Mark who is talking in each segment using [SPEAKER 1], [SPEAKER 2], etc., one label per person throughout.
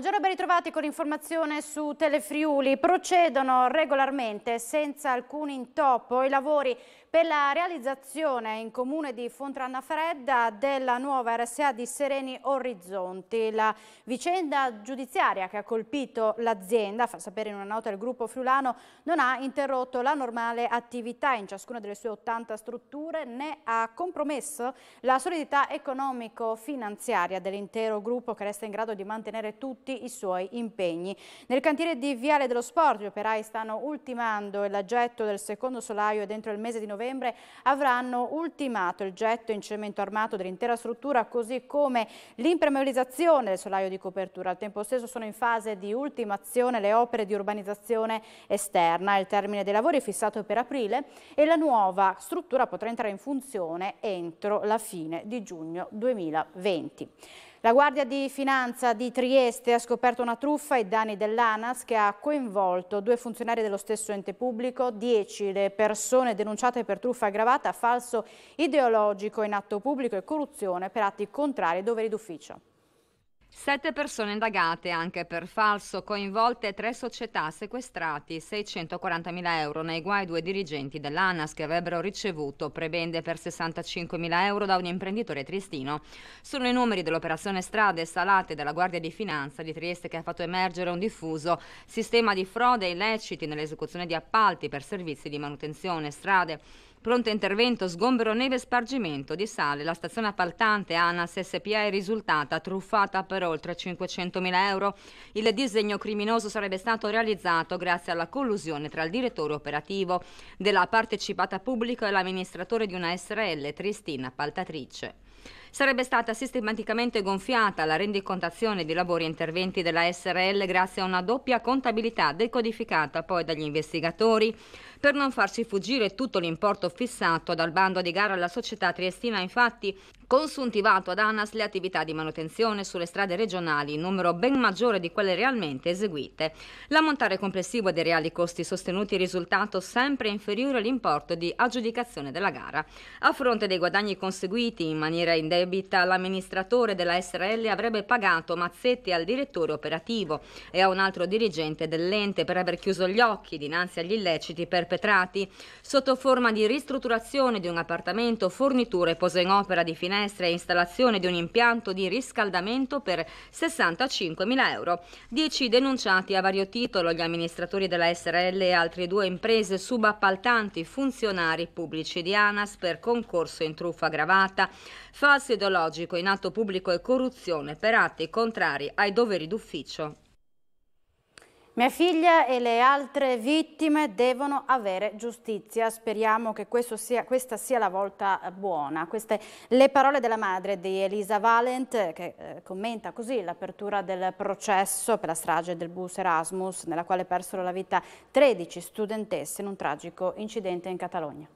[SPEAKER 1] buongiorno e ben ritrovati con informazione su Telefriuli. Procedono regolarmente, senza alcun intoppo, i lavori per la realizzazione in comune di Fontranna Fredda della nuova RSA di Sereni Orizzonti. La vicenda giudiziaria che ha colpito l'azienda, fa sapere in una nota il gruppo friulano, non ha interrotto la normale attività in ciascuna delle sue 80 strutture né ha compromesso la solidità economico-finanziaria dell'intero gruppo che resta in grado di mantenere tutti tutti i suoi impegni. Nel cantiere di Viale dello Sport gli operai stanno ultimando il getto del secondo solaio e dentro il mese di novembre avranno ultimato il getto in cemento armato dell'intera struttura così come l'impermeabilizzazione del solaio di copertura. Al tempo stesso sono in fase di ultimazione le opere di urbanizzazione esterna. Il termine dei lavori è fissato per aprile e la nuova struttura potrà entrare in funzione entro la fine di giugno 2020. La Guardia di Finanza di Trieste ha scoperto una truffa ai danni dell'ANAS che ha coinvolto due funzionari dello stesso ente pubblico, dieci le persone denunciate per truffa aggravata, falso ideologico in atto pubblico e corruzione per
[SPEAKER 2] atti contrari
[SPEAKER 1] ai doveri d'ufficio.
[SPEAKER 2] Sette persone indagate anche per falso, coinvolte tre società, sequestrati 640.000 euro nei guai due dirigenti dell'ANAS che avrebbero ricevuto prebende per 65.000 euro da un imprenditore triestino. Sono i numeri dell'operazione Strade Salate della Guardia di Finanza di Trieste che ha fatto emergere un diffuso sistema di frode illeciti nell'esecuzione di appalti per servizi di manutenzione strade. Pronto intervento, sgombero neve e spargimento di sale. La stazione appaltante ANAS SPA è risultata truffata per oltre 500.000 euro. Il disegno criminoso sarebbe stato realizzato grazie alla collusione tra il direttore operativo della partecipata pubblica e l'amministratore di una SRL Tristina appaltatrice sarebbe stata sistematicamente gonfiata la rendicontazione di lavori e interventi della SRL grazie a una doppia contabilità decodificata poi dagli investigatori. Per non farsi fuggire tutto l'importo fissato dal bando di gara alla società triestina, infatti, consuntivato ad ANAS le attività di manutenzione sulle strade regionali, numero ben maggiore di quelle realmente eseguite. L'ammontare complessivo dei reali costi sostenuti è risultato sempre inferiore all'importo di aggiudicazione della gara. A fronte dei guadagni conseguiti in maniera indebita, Rebita, l'amministratore della SRL avrebbe pagato mazzetti al direttore operativo e a un altro dirigente dell'ente per aver chiuso gli occhi dinanzi agli illeciti perpetrati sotto forma di ristrutturazione di un appartamento, forniture, posa in opera di finestre e installazione di un impianto di riscaldamento per 65.000 euro. Dieci denunciati a vario titolo gli amministratori della SRL e altre due imprese subappaltanti funzionari pubblici di ANAS per concorso in truffa aggravata, false falso ideologico in atto pubblico e corruzione per atti contrari ai doveri d'ufficio. Mia figlia e le altre vittime devono avere giustizia.
[SPEAKER 1] Speriamo che sia, questa sia la volta buona. Queste le parole della madre di Elisa Valent che eh, commenta così l'apertura del processo per la strage del bus Erasmus nella quale persero la vita 13 studentesse in un tragico incidente in Catalogna.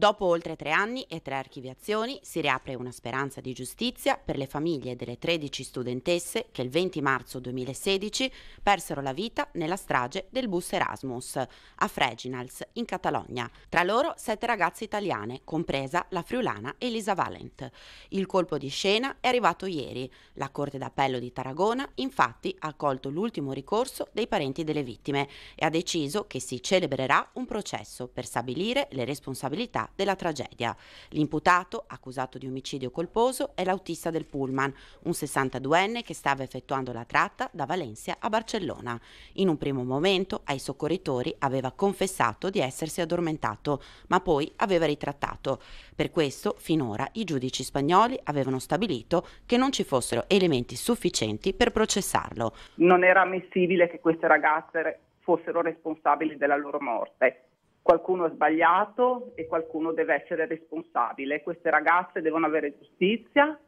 [SPEAKER 3] Dopo oltre tre anni e tre archiviazioni si riapre una speranza di giustizia per le famiglie delle 13 studentesse che il 20 marzo 2016 persero la vita nella strage del bus Erasmus a Freginals in Catalogna. Tra loro sette ragazze italiane, compresa la friulana Elisa Valent. Il colpo di scena è arrivato ieri. La Corte d'Appello di Tarragona infatti ha accolto l'ultimo ricorso dei parenti delle vittime e ha deciso che si celebrerà un processo per stabilire le responsabilità della tragedia. L'imputato, accusato di omicidio colposo, è l'autista del pullman, un 62enne che stava effettuando la tratta da Valencia a Barcellona. In un primo momento ai soccorritori aveva confessato di essersi addormentato, ma poi aveva ritrattato. Per questo, finora, i giudici spagnoli avevano stabilito che non ci fossero elementi sufficienti per processarlo.
[SPEAKER 4] Non era ammissibile che queste ragazze fossero responsabili della loro morte qualcuno ha sbagliato e qualcuno deve essere responsabile. Queste ragazze devono avere giustizia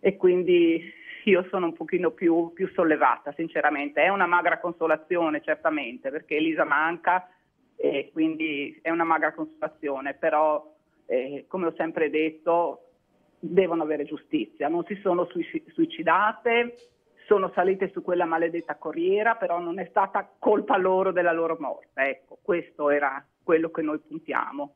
[SPEAKER 4] e quindi io sono un pochino più, più sollevata, sinceramente. È una magra consolazione, certamente, perché Elisa manca e quindi è una magra consolazione, però eh, come ho sempre detto devono avere giustizia, non si sono suicidate, sono salite su quella maledetta corriera, però non è stata colpa loro della loro morte. Ecco, questo era quello che noi puntiamo.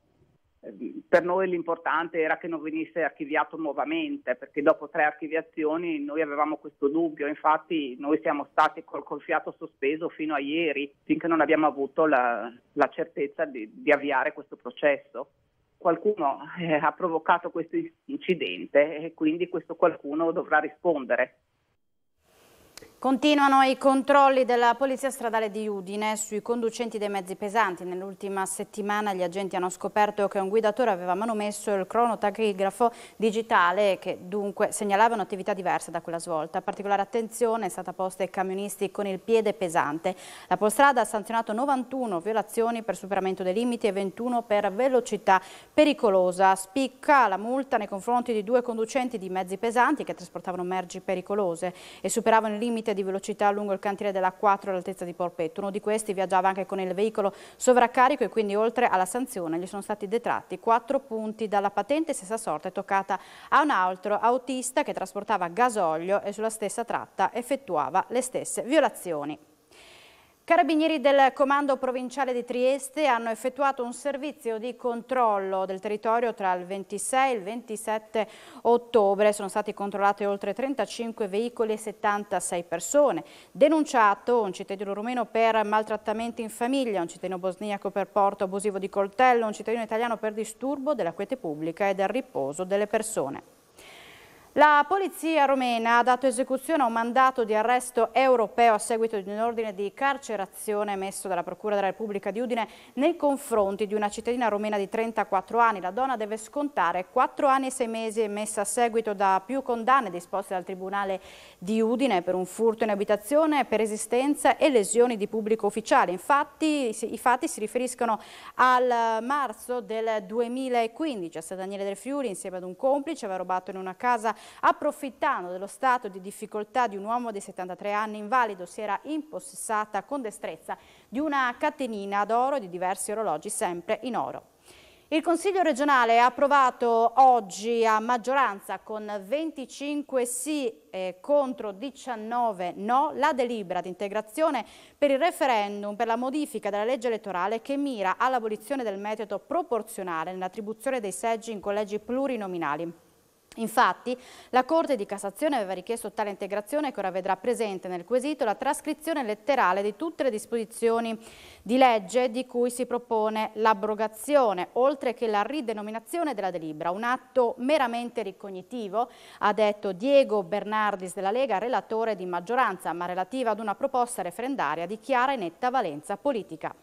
[SPEAKER 4] Ehm, per noi l'importante era che non venisse archiviato nuovamente, perché dopo tre archiviazioni noi avevamo questo dubbio, infatti noi siamo stati col, col fiato sospeso fino a ieri, finché non abbiamo avuto la, la certezza di, di avviare questo processo qualcuno eh, ha provocato questo incidente e quindi questo qualcuno dovrà rispondere.
[SPEAKER 1] Continuano i controlli della Polizia Stradale di Udine sui conducenti dei mezzi pesanti. Nell'ultima settimana gli agenti hanno scoperto che un guidatore aveva manomesso il cronotachigrafo digitale che dunque segnalava un'attività diversa da quella svolta. Particolare attenzione è stata posta ai camionisti con il piede pesante. La Polstrada ha sanzionato 91 violazioni per superamento dei limiti e 21 per velocità pericolosa. Spicca la multa nei confronti di due conducenti di mezzi pesanti che trasportavano merci pericolose e superavano il limite di velocità lungo il cantiere della 4 all'altezza di Porpetto. Uno di questi viaggiava anche con il veicolo sovraccarico e quindi oltre alla sanzione gli sono stati detratti 4 punti dalla patente. Stessa sorte toccata a un altro autista che trasportava gasolio e sulla stessa tratta effettuava le stesse violazioni. Carabinieri del Comando Provinciale di Trieste hanno effettuato un servizio di controllo del territorio tra il 26 e il 27 ottobre. Sono stati controllati oltre 35 veicoli e 76 persone. Denunciato un cittadino rumeno per maltrattamenti in famiglia, un cittadino bosniaco per porto abusivo di coltello, un cittadino italiano per disturbo della quiete pubblica e del riposo delle persone. La polizia romena ha dato esecuzione a un mandato di arresto europeo a seguito di un ordine di carcerazione emesso dalla Procura della Repubblica di Udine nei confronti di una cittadina romena di 34 anni. La donna deve scontare 4 anni e 6 mesi emessa a seguito da più condanne disposte dal Tribunale di Udine per un furto in abitazione, per esistenza e lesioni di pubblico ufficiale. Infatti i fatti si riferiscono al marzo del 2015. A San Daniele del Friuli insieme ad un complice aveva rubato in una casa approfittando dello stato di difficoltà di un uomo di 73 anni invalido, si era impossessata con destrezza di una catenina d'oro e di diversi orologi sempre in oro. Il Consiglio regionale ha approvato oggi a maggioranza con 25 sì eh, contro 19 no la delibera di integrazione per il referendum per la modifica della legge elettorale che mira all'abolizione del metodo proporzionale nell'attribuzione dei seggi in collegi plurinominali. Infatti, la Corte di Cassazione aveva richiesto tale integrazione che ora vedrà presente nel quesito la trascrizione letterale di tutte le disposizioni di legge di cui si propone l'abrogazione, oltre che la ridenominazione della delibera. Un atto meramente ricognitivo, ha detto Diego Bernardis della Lega, relatore di maggioranza, ma relativa ad una proposta referendaria di chiara e netta valenza politica.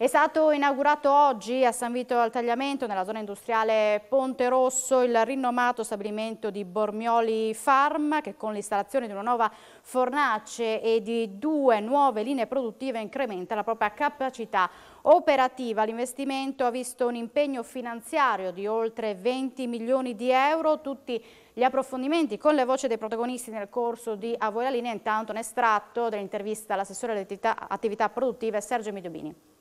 [SPEAKER 1] È stato inaugurato oggi a San Vito al Tagliamento, nella zona industriale Ponte Rosso, il rinomato stabilimento di Bormioli Farm che con l'installazione di una nuova fornace e di due nuove linee produttive incrementa la propria capacità operativa. L'investimento ha visto un impegno finanziario di oltre 20 milioni di euro, tutti gli approfondimenti con le voci dei protagonisti nel corso di A Voi la Linea, intanto un estratto dell'intervista all'assessore delle attività produttive Sergio Midiobini.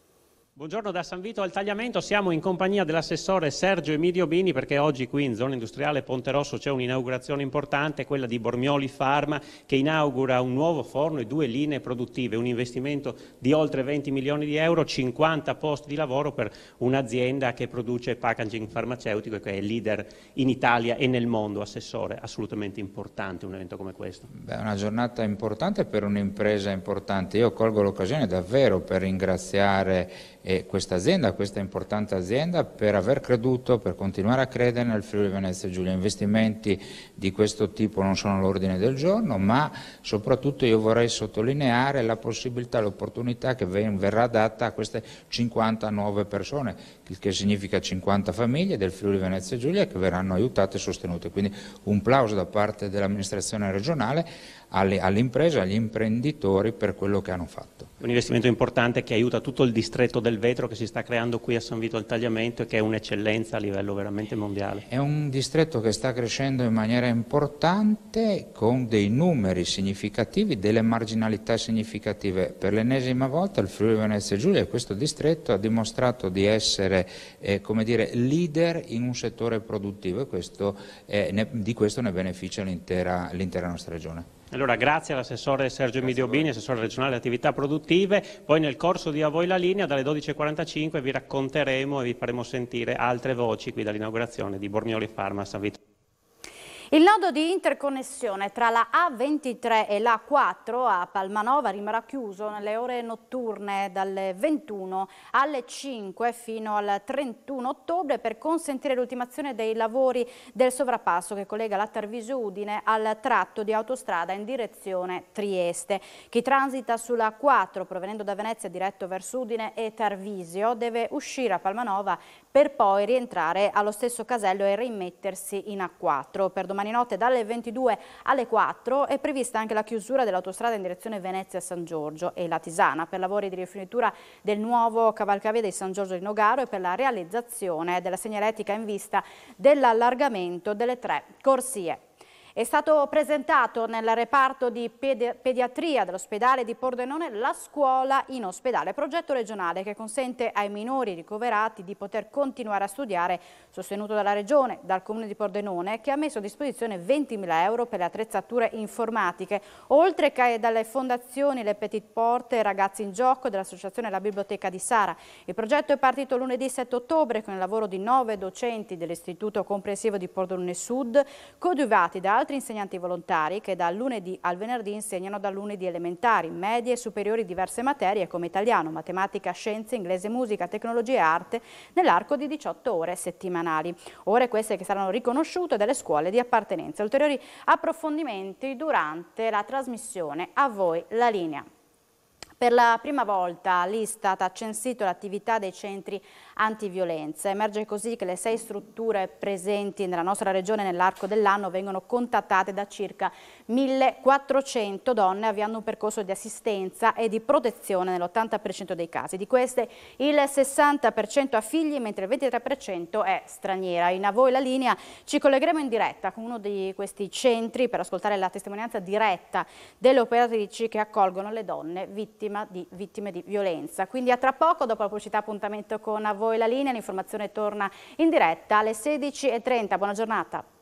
[SPEAKER 5] Buongiorno da San Vito al Tagliamento, siamo in compagnia dell'assessore Sergio Emidio Bini perché oggi qui in zona industriale Ponte Rosso c'è un'inaugurazione importante, quella di Bormioli Pharma che inaugura un nuovo forno e due linee produttive, un investimento di oltre 20 milioni di euro, 50 posti di lavoro per un'azienda che produce packaging farmaceutico e che è leader in Italia e nel mondo, assessore, assolutamente importante un evento come questo.
[SPEAKER 6] Beh, una giornata importante per un'impresa importante, io colgo l'occasione davvero per ringraziare e questa azienda, questa importante azienda, per aver creduto, per continuare a credere nel Friuli Venezia Giulia. Investimenti di questo tipo non sono all'ordine del giorno, ma soprattutto io vorrei sottolineare la possibilità, l'opportunità che verrà data a queste 50 nuove persone, il che significa 50 famiglie del Friuli Venezia Giulia che verranno aiutate e sostenute. Quindi un plauso da parte dell'amministrazione regionale alle, alle imprese, agli imprenditori per quello che hanno fatto.
[SPEAKER 5] Un investimento importante che aiuta tutto il distretto del vetro che si sta creando qui a San Vito al Tagliamento e che è un'eccellenza a livello veramente mondiale. È un distretto che sta crescendo in
[SPEAKER 6] maniera importante con dei numeri significativi, delle marginalità significative. Per l'ennesima volta il Friuli Venezia Giulia questo distretto ha dimostrato di essere eh, dire, leader in un settore produttivo e questo, eh, ne, di questo ne beneficia l'intera nostra regione.
[SPEAKER 5] Allora, grazie all'assessore Sergio Emidio Bini, assessore regionale attività produttive. Poi nel corso di A voi la linea, dalle 12.45 vi racconteremo e vi faremo sentire altre voci qui dall'inaugurazione di Bormioli Pharma San Vittorio.
[SPEAKER 1] Il nodo di interconnessione tra la A23 e la A4 a Palmanova rimarrà chiuso nelle ore notturne dalle 21 alle 5 fino al 31 ottobre per consentire l'ultimazione dei lavori del sovrappasso che collega la Tarvisio Udine al tratto di autostrada in direzione Trieste. Chi transita sulla A4 provenendo da Venezia diretto verso Udine e Tarvisio deve uscire a Palmanova per poi rientrare allo stesso casello e rimettersi in A4. Per domani notte dalle 22 alle 4 è prevista anche la chiusura dell'autostrada in direzione Venezia-San Giorgio e la Tisana per lavori di rifinitura del nuovo cavalcavia di San Giorgio di Nogaro e per la realizzazione della segnaletica in vista dell'allargamento delle tre corsie. È stato presentato nel reparto di pediatria dell'ospedale di Pordenone la scuola in ospedale, progetto regionale che consente ai minori ricoverati di poter continuare a studiare, sostenuto dalla Regione, dal Comune di Pordenone, che ha messo a disposizione 20.000 euro per le attrezzature informatiche, oltre che dalle fondazioni Le Petit Porte, Ragazzi in Gioco e dell'Associazione La Biblioteca di Sara. Il progetto è partito lunedì 7 ottobre con il lavoro di nove docenti dell'Istituto Comprensivo di Pordenone Sud, coadiuvati da altri altri insegnanti volontari che dal lunedì al venerdì insegnano da lunedì elementari, medie e superiori diverse materie come italiano, matematica, scienze, inglese, musica, tecnologia e arte nell'arco di 18 ore settimanali. Ore queste che saranno riconosciute dalle scuole di appartenenza. Ulteriori approfondimenti durante la trasmissione. A voi la linea. Per la prima volta l'Istat ha censito l'attività dei centri antiviolenza. Emerge così che le sei strutture presenti nella nostra regione nell'arco dell'anno vengono contattate da circa 1400 donne avviando un percorso di assistenza e di protezione nell'80% dei casi. Di queste il 60% ha figli mentre il 23% è straniera. In A voi la linea ci collegheremo in diretta con uno di questi centri per ascoltare la testimonianza diretta delle operatrici che accolgono le donne vittime di, vittime di violenza. Quindi a tra poco, dopo la pubblicità, appuntamento con A voi voi la linea, l'informazione torna in diretta alle 16.30. Buona giornata.